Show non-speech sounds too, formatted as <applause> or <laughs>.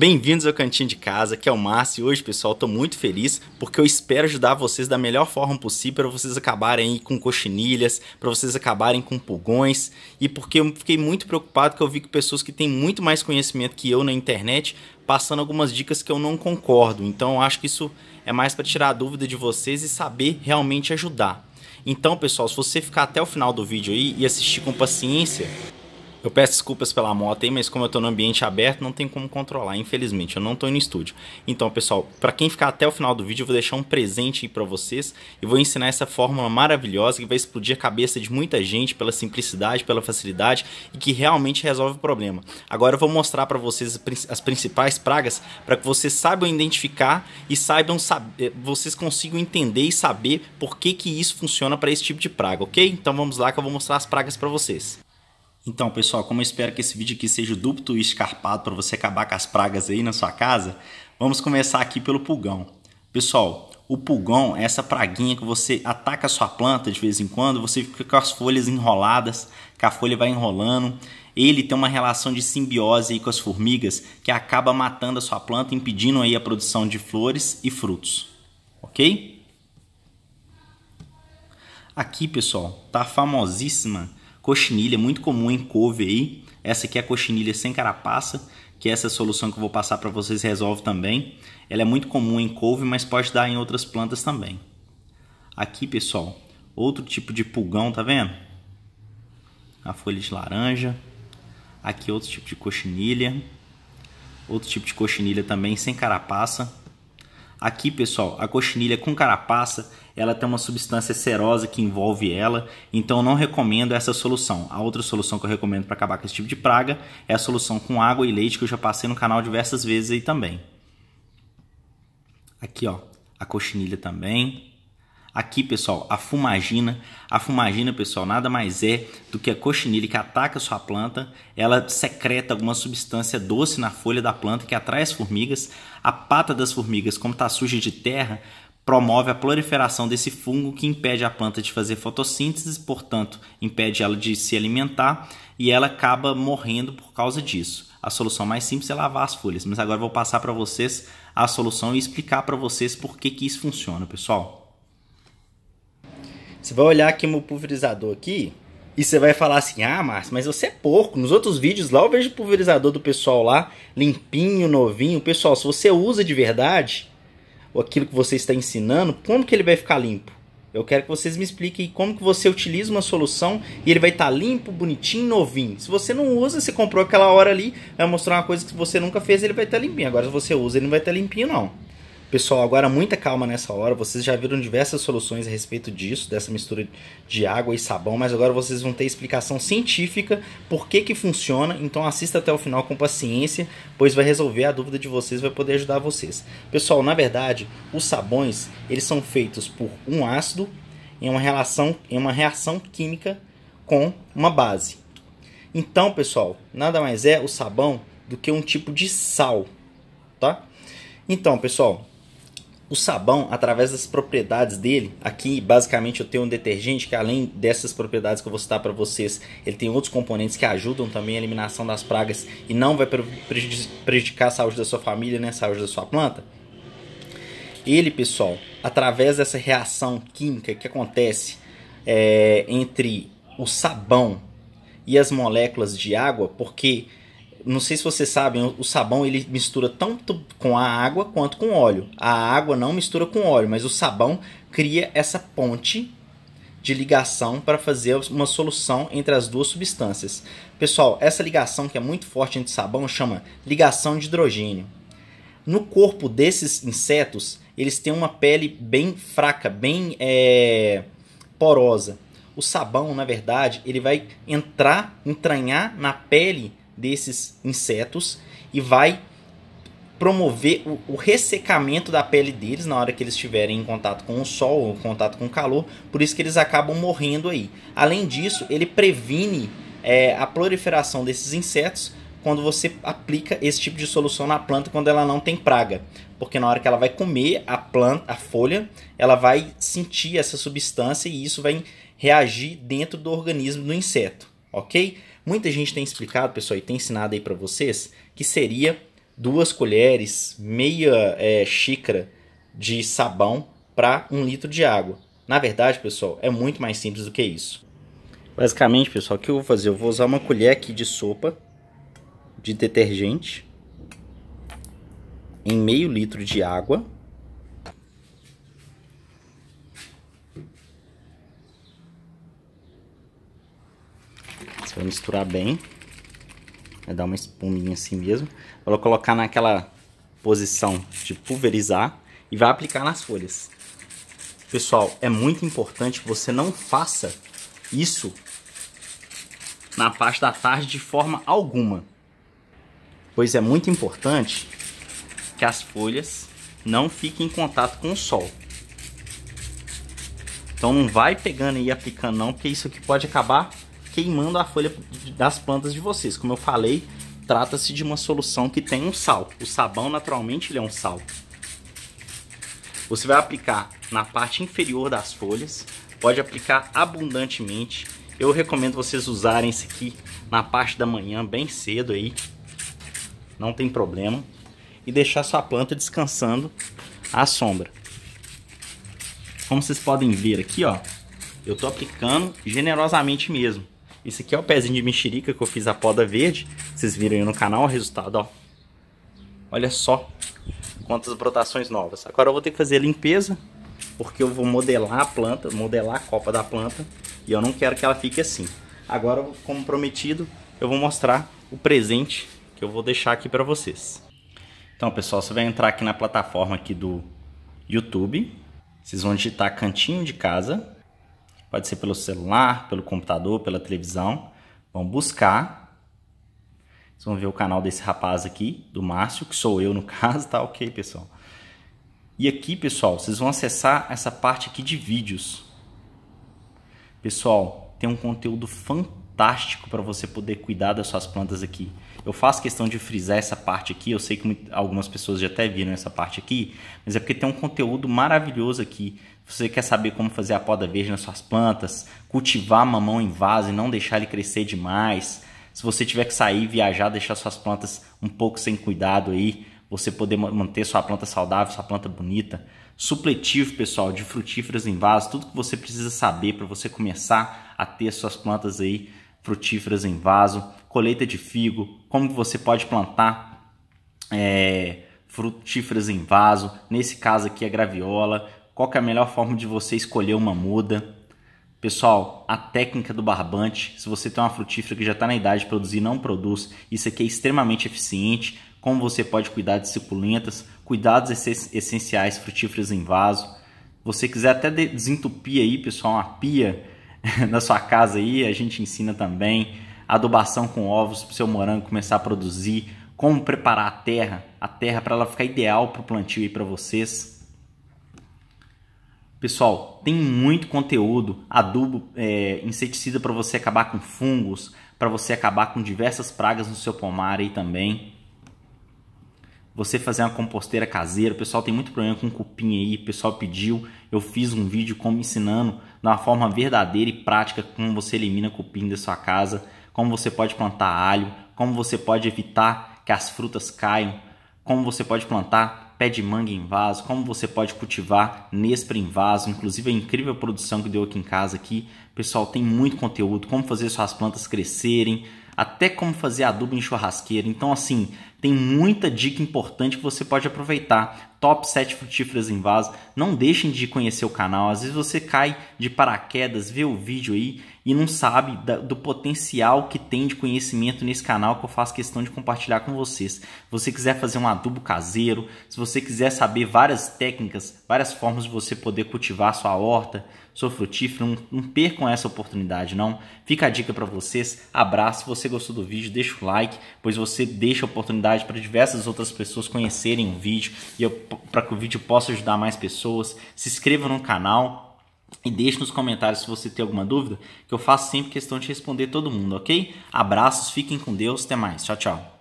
Bem-vindos ao Cantinho de Casa, que é o Márcio. E hoje, pessoal, estou muito feliz porque eu espero ajudar vocês da melhor forma possível para vocês acabarem com coxinilhas, para vocês acabarem com pulgões e porque eu fiquei muito preocupado que eu vi que pessoas que têm muito mais conhecimento que eu na internet passando algumas dicas que eu não concordo. Então, eu acho que isso é mais para tirar a dúvida de vocês e saber realmente ajudar. Então, pessoal, se você ficar até o final do vídeo aí e assistir com paciência, eu peço desculpas pela moto aí, mas como eu tô no ambiente aberto, não tem como controlar, infelizmente. Eu não tô no estúdio. Então, pessoal, para quem ficar até o final do vídeo, eu vou deixar um presente aí para vocês e vou ensinar essa fórmula maravilhosa que vai explodir a cabeça de muita gente pela simplicidade, pela facilidade e que realmente resolve o problema. Agora eu vou mostrar para vocês as principais pragas para que vocês saibam identificar e saibam saber, eh, vocês consigam entender e saber por que que isso funciona para esse tipo de praga, OK? Então vamos lá que eu vou mostrar as pragas para vocês. Então, pessoal, como eu espero que esse vídeo aqui seja duplo e escarpado para você acabar com as pragas aí na sua casa, vamos começar aqui pelo pulgão. Pessoal, o pulgão é essa praguinha que você ataca a sua planta de vez em quando, você fica com as folhas enroladas, que a folha vai enrolando. Ele tem uma relação de simbiose aí com as formigas que acaba matando a sua planta, impedindo aí a produção de flores e frutos. Ok? Aqui, pessoal, tá famosíssima Cochinilha, é muito comum em couve aí. Essa aqui é a cochinilha sem carapaça, que é essa solução que eu vou passar para vocês resolve também. Ela é muito comum em couve, mas pode dar em outras plantas também. Aqui, pessoal, outro tipo de pulgão, tá vendo? A folha de laranja. Aqui outro tipo de cochinilha. Outro tipo de cochinilha também sem carapaça. Aqui, pessoal, a coxinilha com carapaça, ela tem uma substância serosa que envolve ela, então não recomendo essa solução. A outra solução que eu recomendo para acabar com esse tipo de praga é a solução com água e leite, que eu já passei no canal diversas vezes aí também. Aqui, ó, a coxinilha também. Aqui, pessoal, a fumagina. A fumagina, pessoal, nada mais é do que a cochinilha que ataca a sua planta. Ela secreta alguma substância doce na folha da planta que atrai as formigas. A pata das formigas, como está suja de terra, promove a proliferação desse fungo que impede a planta de fazer fotossíntese, portanto, impede ela de se alimentar e ela acaba morrendo por causa disso. A solução mais simples é lavar as folhas, mas agora eu vou passar para vocês a solução e explicar para vocês por que, que isso funciona, pessoal. Você vai olhar aqui meu pulverizador aqui e você vai falar assim: "Ah, Márcio, mas você é porco. Nos outros vídeos lá eu vejo o pulverizador do pessoal lá limpinho, novinho. Pessoal, se você usa de verdade aquilo que você está ensinando, como que ele vai ficar limpo? Eu quero que vocês me expliquem como que você utiliza uma solução e ele vai estar tá limpo, bonitinho, novinho. Se você não usa, você comprou aquela hora ali, vai mostrar uma coisa que você nunca fez, ele vai estar tá limpinho. Agora se você usa, ele não vai estar tá limpinho não. Pessoal, agora muita calma nessa hora. Vocês já viram diversas soluções a respeito disso, dessa mistura de água e sabão, mas agora vocês vão ter explicação científica por que que funciona. Então assista até o final com paciência, pois vai resolver a dúvida de vocês, vai poder ajudar vocês. Pessoal, na verdade, os sabões, eles são feitos por um ácido em uma relação em uma reação química com uma base. Então, pessoal, nada mais é o sabão do que um tipo de sal, tá? Então, pessoal, o sabão, através das propriedades dele, aqui basicamente eu tenho um detergente que além dessas propriedades que eu vou citar para vocês, ele tem outros componentes que ajudam também a eliminação das pragas e não vai prejudicar a saúde da sua família, né, a saúde da sua planta. Ele, pessoal, através dessa reação química que acontece é, entre o sabão e as moléculas de água, porque não sei se vocês sabem, o sabão ele mistura tanto com a água quanto com óleo. A água não mistura com óleo, mas o sabão cria essa ponte de ligação para fazer uma solução entre as duas substâncias. Pessoal, essa ligação que é muito forte entre sabão chama ligação de hidrogênio. No corpo desses insetos, eles têm uma pele bem fraca, bem é, porosa. O sabão, na verdade, ele vai entrar, entranhar na pele desses insetos e vai promover o, o, ressecamento da pele deles na hora que eles estiverem em contato com o sol ou contato com o calor, por isso que eles acabam morrendo aí. Além disso, ele previne é, a proliferação desses insetos quando você aplica esse tipo de solução na planta quando ela não tem praga, porque na hora que ela vai comer a planta, a folha, ela vai sentir essa substância e isso vai reagir dentro do organismo do inseto, ok? Muita gente tem explicado, pessoal, e tem ensinado aí para vocês que seria duas colheres, meia é, xícara de sabão para um litro de água. Na verdade, pessoal, é muito mais simples do que isso. Basicamente, pessoal, o que eu vou fazer? Eu vou usar uma colher aqui de sopa de detergente em meio litro de água. Você vai misturar bem. Vai dar uma espuminha assim mesmo. Vai colocar naquela posição de pulverizar e vai aplicar nas folhas. Pessoal, é muito importante que você não faça isso na parte da tarde de forma alguma. Pois é muito importante que as folhas não fiquem em contato com o sol. Então não vai pegando e aplicando não, porque isso aqui pode acabar queimando a folha das plantas de vocês. Como eu falei, trata-se de uma solução que tem um sal. O sabão, naturalmente, ele é um sal. Você vai aplicar na parte inferior das folhas, pode aplicar abundantemente. Eu recomendo vocês usarem isso aqui na parte da manhã, bem cedo aí, não tem problema. E deixar sua planta descansando à sombra. Como vocês podem ver aqui, ó, eu tô aplicando generosamente mesmo. Isso aqui é o pezinho de mexerica que eu fiz a poda verde. Vocês viram aí no canal o resultado, ó. Olha só quantas brotações novas. Agora eu vou ter que fazer a limpeza, porque eu vou modelar a planta, modelar a copa da planta, e eu não quero que ela fique assim. Agora, como prometido, eu vou mostrar o presente que eu vou deixar aqui para vocês. Então, pessoal, você vai entrar aqui na plataforma aqui do YouTube. Vocês vão digitar Cantinho de Casa. Pode ser pelo celular, pelo computador, pela televisão. Vão buscar. Vocês vão ver o canal desse rapaz aqui, do Márcio, que sou eu no <laughs> caso, tá ok, pessoal? E aqui, pessoal, vocês vão acessar essa parte aqui de vídeos. Pessoal, tem um conteúdo fantástico para você poder cuidar das suas plantas aqui. Eu faço questão de frisar essa parte aqui, eu sei que algumas pessoas já até viram essa parte aqui, mas é porque tem um conteúdo maravilhoso aqui. Você quer saber como fazer a poda verde nas suas plantas, cultivar mamão em vaso e não deixar ele crescer demais. Se você tiver que sair, viajar, deixar suas plantas um pouco sem cuidado aí, você poder manter sua planta saudável, sua planta bonita. Supletivo, pessoal, de frutíferas em vaso, tudo que você precisa saber para você começar a ter suas plantas aí frutíferas em vaso colheita de figo, como você pode plantar é, frutíferas em vaso, nesse caso aqui é graviola, qual é a melhor forma de você escolher uma muda. Pessoal, a técnica do barbante, se você tem uma frutífera que já está na idade de produzir não produz, isso aqui é extremamente eficiente. Como você pode cuidar de suculentas, cuidados essenciais frutíferas em vaso. Você quiser até desentupir aí, pessoal, uma pia <laughs> na sua casa aí, a gente ensina também adubação com ovos para o seu morango começar a produzir, como preparar a terra, a terra para ela ficar ideal para o plantio e para vocês. Pessoal, tem muito conteúdo, adubo, é, inseticida para você acabar com fungos, para você acabar com diversas pragas no seu pomar aí também. Você fazer uma composteira caseira, pessoal tem muito problema com cupim aí, o pessoal pediu, eu fiz um vídeo como ensinando de uma forma verdadeira e prática como você elimina cupim da sua casa como você pode plantar alho, como você pode evitar que as frutas caiam, como você pode plantar pé de manga em vaso, como você pode cultivar nespra em vaso, inclusive a incrível produção que deu aqui em casa aqui. Pessoal, tem muito conteúdo, como fazer suas plantas crescerem, até como fazer adubo em churrasqueira. Então assim, tem muita dica importante que você pode aproveitar. Top 7 frutíferas em vaso. Não deixem de conhecer o canal. Às vezes você cai de paraquedas, vê o vídeo aí e não sabe do potencial que tem de conhecimento nesse canal que eu faço questão de compartilhar com vocês. Se você quiser fazer um adubo caseiro, se você quiser saber várias técnicas, várias formas de você poder cultivar sua horta, sua frutífera, não, não percam essa oportunidade não. Fica a dica para vocês. Abraço. Se você gostou do vídeo, deixa o like, pois você deixa a oportunidade oportunidade para diversas outras pessoas conhecerem o vídeo e para que o vídeo possa ajudar mais pessoas. Se inscreva no canal e deixe nos comentários se você tem alguma dúvida, que eu faço sempre questão de responder todo mundo, ok? Abraços, fiquem com Deus, até mais. Tchau, tchau.